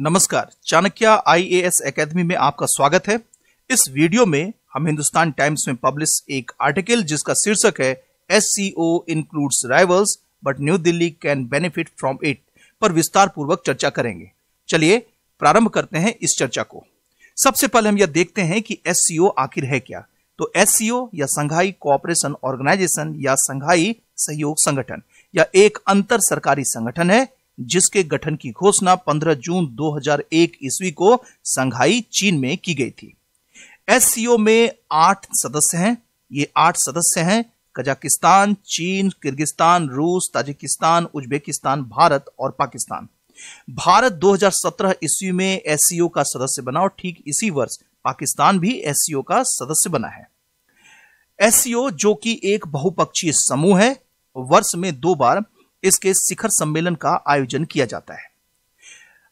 नमस्कार Chanakya IAS academy में आपका स्वागत है इस वीडियो में हम हिंदुस्तान टाइम्स में पब्लिश एक आर्टिकल जिसका शीर्षक है S C O includes rivals but new Delhi can benefit from it पर विस्तार पूर्वक चर्चा करेंगे चलिए प्रारंभ करते हैं इस चर्चा को सबसे पहले हम यह देखते हैं कि एस आखिर है क्या तो एस या संघाई कोऑपरेशन ऑर्गेनाइजेशन या संघाई सहयोग संगठन या एक अंतर सरकारी संगठन है जिसके गठन की घोषणा 15 जून 2001 ईस्वी को संघाई चीन में की गई थी एस में आठ सदस्य हैं ये आठ सदस्य हैं कजाकिस्तान चीन किर्गिस्तान रूस ताजिकिस्तान उज्बेकिस्तान भारत और पाकिस्तान भारत 2017 ईस्वी में एस का सदस्य बना और ठीक इसी वर्ष पाकिस्तान भी एस का सदस्य बना है एस जो कि एक बहुपक्षीय समूह है वर्ष में दो बार इसके शिखर सम्मेलन का आयोजन किया जाता है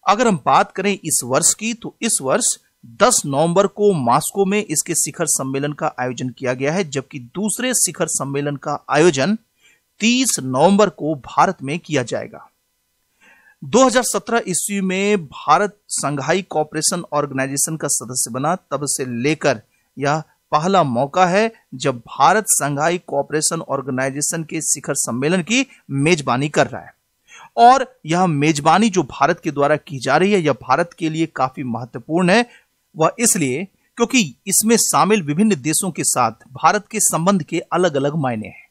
अगर हम बात करें इस वर्ष की तो इस वर्ष 10 नवंबर को मास्को में इसके शिखर सम्मेलन का आयोजन किया गया है जबकि दूसरे शिखर सम्मेलन का आयोजन 30 नवंबर को भारत में किया जाएगा 2017 ईस्वी में भारत संघाई कॉपरेशन ऑर्गेनाइजेशन का सदस्य बना तब से लेकर यह पहला मौका है जब भारत संघाई कोऑपरेशन ऑर्गेनाइजेशन के शिखर सम्मेलन की मेजबानी कर रहा है और यह मेजबानी जो भारत के द्वारा की जा रही है यह भारत के लिए काफी महत्वपूर्ण है वह इसलिए क्योंकि इसमें शामिल विभिन्न देशों के साथ भारत के संबंध के अलग अलग मायने हैं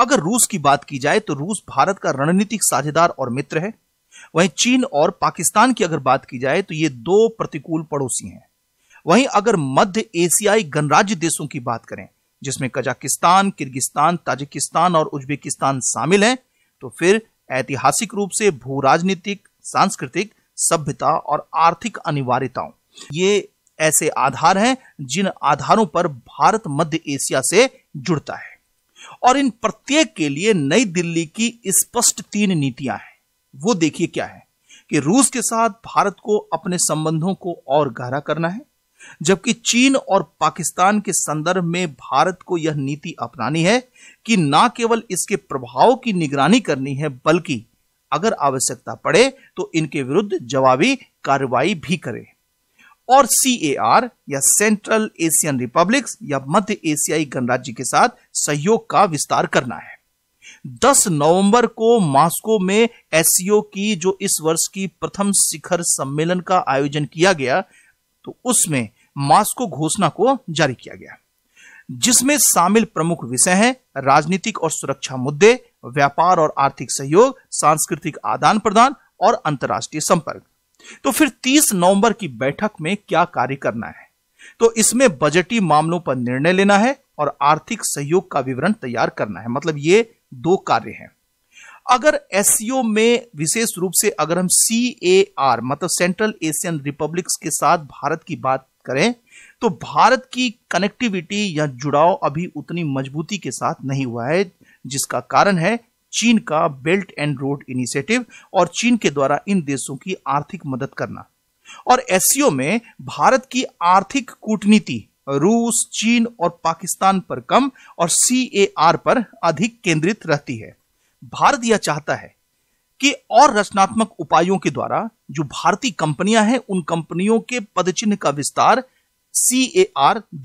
अगर रूस की बात की जाए तो रूस भारत का रणनीतिक साझेदार और मित्र है वहीं चीन और पाकिस्तान की अगर बात की जाए तो ये दो प्रतिकूल पड़ोसी हैं वहीं अगर मध्य एशियाई गणराज्य देशों की बात करें जिसमें कजाकिस्तान किर्गिस्तान ताजिकिस्तान और उज्बेकिस्तान शामिल हैं तो फिर ऐतिहासिक रूप से भू राजनीतिक सांस्कृतिक सभ्यता और आर्थिक अनिवार्यताओं ये ऐसे आधार हैं जिन आधारों पर भारत मध्य एशिया से जुड़ता है और इन प्रत्येक के लिए नई दिल्ली की स्पष्ट तीन नीतियां हैं वो देखिए क्या है कि रूस के साथ भारत को अपने संबंधों को और गहरा करना है जबकि चीन और पाकिस्तान के संदर्भ में भारत को यह नीति अपनानी है कि न केवल इसके प्रभाव की निगरानी करनी है बल्कि अगर आवश्यकता पड़े तो इनके विरुद्ध जवाबी कार्रवाई भी करे और सी या सेंट्रल एशियन रिपब्लिक्स या मध्य एशियाई गणराज्य के साथ सहयोग का विस्तार करना है 10 नवंबर को मास्को में एसियो की जो इस वर्ष की प्रथम शिखर सम्मेलन का आयोजन किया गया तो उसमें मास्को घोषणा को जारी किया गया जिसमें शामिल प्रमुख विषय हैं राजनीतिक और सुरक्षा मुद्दे व्यापार और आर्थिक सहयोग सांस्कृतिक आदान प्रदान और अंतर्राष्ट्रीय संपर्क तो फिर 30 नवंबर की बैठक में क्या कार्य करना है तो इसमें बजटीय मामलों पर निर्णय लेना है और आर्थिक सहयोग का विवरण तैयार करना है मतलब ये दो कार्य हैं अगर एस e में विशेष रूप से अगर हम सी मतलब सेंट्रल एशियन रिपब्लिक्स के साथ भारत की बात करें तो भारत की कनेक्टिविटी या जुड़ाव अभी उतनी मजबूती के साथ नहीं हुआ है जिसका कारण है चीन का बेल्ट एंड रोड इनिशिएटिव और चीन के द्वारा इन देशों की आर्थिक मदद करना और एस में भारत की आर्थिक कूटनीति रूस चीन और पाकिस्तान पर कम और सी पर अधिक केंद्रित रहती है भारत यह चाहता है कि और रचनात्मक उपायों के द्वारा जो भारतीय कंपनियां हैं उन कंपनियों के पदचिन्ह का विस्तार सी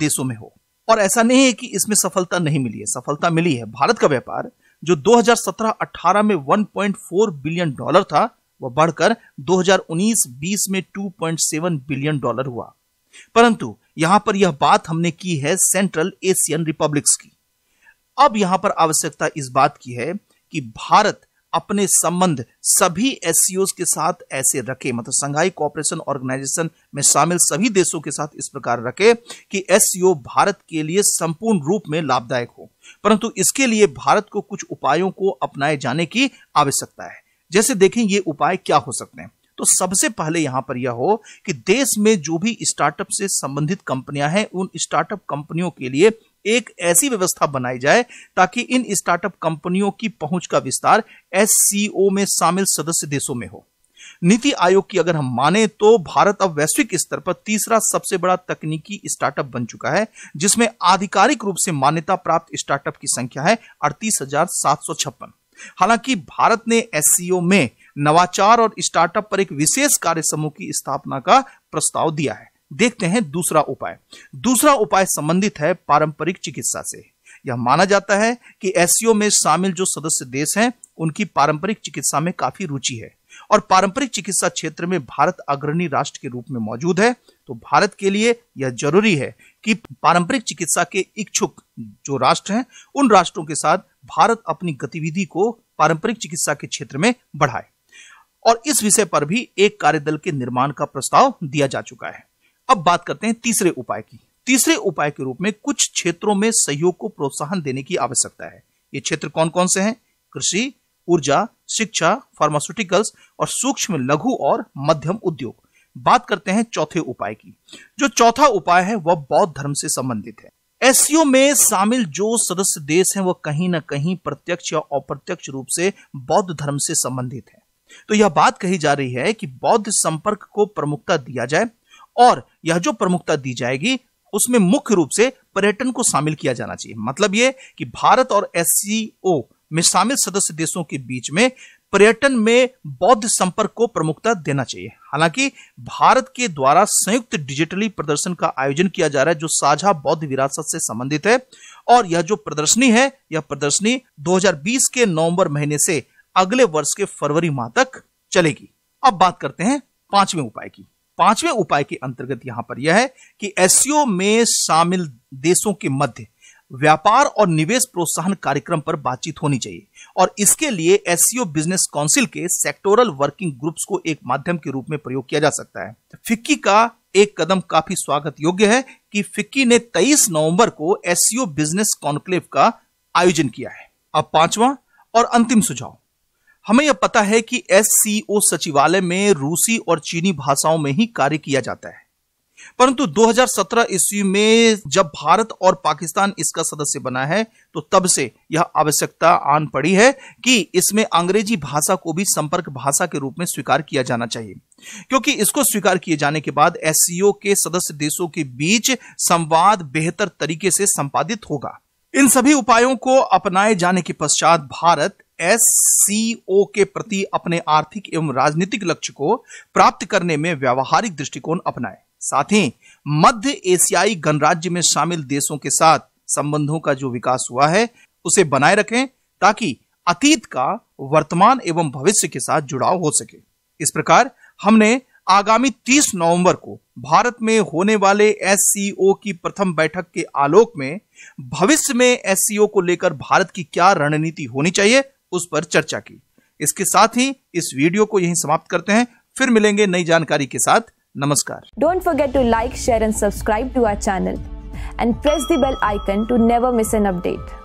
देशों में हो और ऐसा नहीं है कि इसमें सफलता नहीं मिली है सफलता मिली है भारत का व्यापार जो 2017-18 में 1.4 बिलियन डॉलर था वह बढ़कर 2019-20 में 2.7 बिलियन डॉलर हुआ परंतु यहां पर यह बात हमने की है सेंट्रल एशियन रिपब्लिक्स की अब यहां पर आवश्यकता इस बात की है कि भारत अपने संबंध सभी एस के साथ ऐसे रखे मतलब संघाई कॉपरेशन ऑर्गेनाइजेशन में शामिल सभी देशों के साथ इस प्रकार रखे कि एस भारत के लिए संपूर्ण रूप में लाभदायक हो परंतु इसके लिए भारत को कुछ उपायों को अपनाए जाने की आवश्यकता है जैसे देखें ये उपाय क्या हो सकते हैं तो सबसे पहले यहां पर यह हो कि देश में जो भी स्टार्टअप से संबंधित कंपनियां हैं उन स्टार्टअप कंपनियों के लिए एक ऐसी व्यवस्था बनाई जाए ताकि इन स्टार्टअप कंपनियों की पहुंच का विस्तार एस में शामिल सदस्य देशों में हो नीति आयोग की अगर हम माने तो भारत अब वैश्विक स्तर पर तीसरा सबसे बड़ा तकनीकी स्टार्टअप बन चुका है जिसमें आधिकारिक रूप से मान्यता प्राप्त स्टार्टअप की संख्या है अड़तीस हालांकि भारत ने एस में नवाचार और स्टार्टअप पर एक विशेष कार्य समूह की स्थापना का प्रस्ताव दिया है देखते हैं दूसरा उपाय दूसरा उपाय संबंधित है पारंपरिक चिकित्सा से यह माना जाता है कि एसियो में शामिल जो सदस्य देश हैं उनकी पारंपरिक चिकित्सा में काफी रुचि है और पारंपरिक चिकित्सा क्षेत्र में भारत अग्रणी राष्ट्र के रूप में मौजूद है तो भारत के लिए यह जरूरी है कि पारंपरिक चिकित्सा के इच्छुक जो राष्ट्र हैं उन राष्ट्रों के साथ भारत अपनी गतिविधि को पारंपरिक चिकित्सा के क्षेत्र में बढ़ाए और इस विषय पर भी एक कार्यदल के निर्माण का प्रस्ताव दिया जा चुका है अब बात करते हैं तीसरे उपाय की तीसरे उपाय के रूप में कुछ क्षेत्रों में सहयोग को प्रोत्साहन देने की आवश्यकता है ये क्षेत्र कौन कौन से हैं कृषि ऊर्जा शिक्षा फार्मास्यूटिकल्स और सूक्ष्म लघु और मध्यम उद्योग बात करते हैं चौथे उपाय की जो चौथा उपाय है वह बौद्ध धर्म से संबंधित है एस में शामिल जो सदस्य देश हैं वह कहीं ना कहीं प्रत्यक्ष या अप्रत्यक्ष रूप से बौद्ध धर्म से संबंधित है तो यह बात कही जा रही है कि बौद्ध संपर्क को प्रमुखता दिया जाए और यह जो प्रमुखता दी जाएगी उसमें मुख्य रूप से पर्यटन को शामिल किया जाना चाहिए मतलब यह कि भारत और एस में शामिल सदस्य देशों के बीच में पर्यटन में बौद्ध संपर्क को प्रमुखता देना चाहिए हालांकि भारत के द्वारा संयुक्त डिजिटली प्रदर्शन का आयोजन किया जा रहा है जो साझा बौद्ध विरासत से संबंधित है और यह जो प्रदर्शनी है यह प्रदर्शनी 2020 के नवंबर महीने से अगले वर्ष के फरवरी माह तक चलेगी अब बात करते हैं पांचवें उपाय की पांचवें उपाय के अंतर्गत यहां पर यह है कि एससीओ में शामिल देशों के मध्य व्यापार और निवेश प्रोत्साहन कार्यक्रम पर बातचीत होनी चाहिए और इसके लिए एससीओ बिजनेस काउंसिल के सेक्टोरल वर्किंग ग्रुप्स को एक माध्यम के रूप में प्रयोग किया जा सकता है फिक्की का एक कदम काफी स्वागत योग्य है कि फिक्की ने 23 नवंबर को एससीओ बिजनेस कॉन्क्लेव का आयोजन किया है अब पांचवा और अंतिम सुझाव हमें यह पता है कि एस सचिवालय में रूसी और चीनी भाषाओं में ही कार्य किया जाता है परंतु 2017 ईस्वी में जब भारत और पाकिस्तान इसका सदस्य बना है तो तब से यह आवश्यकता आन पड़ी है कि इसमें अंग्रेजी भाषा को भी संपर्क भाषा के रूप में स्वीकार किया जाना चाहिए क्योंकि इसको स्वीकार किए जाने के बाद एस के सदस्य देशों के बीच संवाद बेहतर तरीके से संपादित होगा इन सभी उपायों को अपनाए जाने के पश्चात भारत एस के प्रति अपने आर्थिक एवं राजनीतिक लक्ष्य को प्राप्त करने में व्यावहारिक दृष्टिकोण अपनाए साथ ही मध्य एशियाई गणराज्य में शामिल देशों के साथ संबंधों का जो विकास हुआ है उसे बनाए रखें ताकि अतीत का वर्तमान एवं भविष्य के साथ जुड़ाव हो सके इस प्रकार हमने आगामी 30 नवंबर को भारत में होने वाले एस की प्रथम बैठक के आलोक में भविष्य में एस को लेकर भारत की क्या रणनीति होनी चाहिए उस पर चर्चा की इसके साथ ही इस वीडियो को यहीं समाप्त करते हैं फिर मिलेंगे नई जानकारी के साथ नमस्कार don't forget to like share and subscribe to our channel and press the bell icon to never miss an update